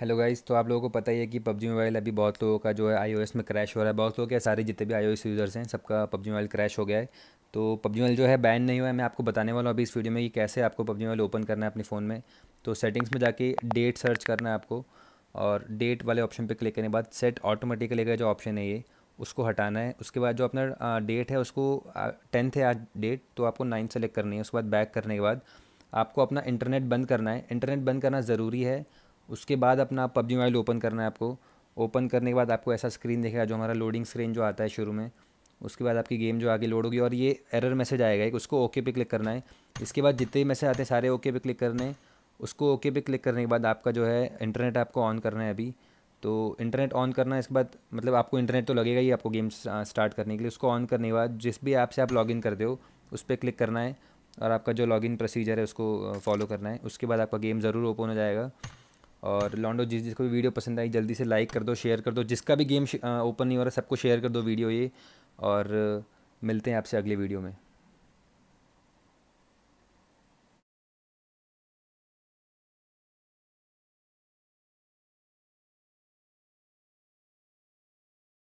hello guys तो आप लोगों को पता ही है कि पबजी मोबाइल अभी बहुत लोगों का जो है आईओएस में क्रैश हो रहा है बहुत लोग के सारे जितने भी आईओएस यूज़र्स हैं सबका पबजी मोबाइल क्रैश हो गया है तो पबजी मोबाइल जो है बैन नहीं हुआ है मैं आपको बताने वाला हूँ अभी इस वीडियो में कि कैसे आपको पबजी मोबाइल ओपन करना है अपने फ़ोन में तो सेटिंग्स में जाके डेट सर्च करना है आपको और डेट वाले ऑप्शन पर क्लिक करने के बाद सेट ऑटोमेटिकली का जो ऑप्शन है ये उसको हटाना है उसके बाद जो अपना डेट है उसको टेंथ है आज डेट तो आपको नाइन्थ सेलेक्ट करनी है उसके बाद बैक करने के बाद आपको अपना इंटरनेट बंद करना है इंटरनेट बंद करना ज़रूरी है उसके बाद अपना पबजी मोबाइल ओपन करना है आपको ओपन करने के बाद आपको ऐसा स्क्रीन देखेगा जो हमारा लोडिंग स्क्रीन जो आता है शुरू में उसके बाद आपकी गेम जो आगे लोड होगी और ये एरर मैसेज आएगा एक उसको ओके पे क्लिक करना है इसके बाद जितने भी मैसेज आते हैं सारे ओके पे क्लिक करने हैं उसको ओके पे क्लिक करने के बाद आपका जो है इंटरनेट आपको ऑन करना है अभी तो इंटरनेट ऑन करना है इसके बाद मतलब आपको इंटरनेट तो लगेगा ही आपको गेम स्टार्ट करने के लिए उसको ऑन करने के बाद जिस भी ऐप से आप लॉगिन करते हो उस पर क्लिक करना है और आपका जो लॉगिन प्रोसीजर है उसको फॉलो करना है उसके बाद आपका गेम ज़रूर ओपन हो जाएगा और लॉन्डो जिस जिसको भी वीडियो पसंद आई जल्दी से लाइक कर दो शेयर कर दो जिसका भी गेम ओपन नहीं हो रहा सबको शेयर कर दो वीडियो ये और मिलते हैं आपसे अगले वीडियो में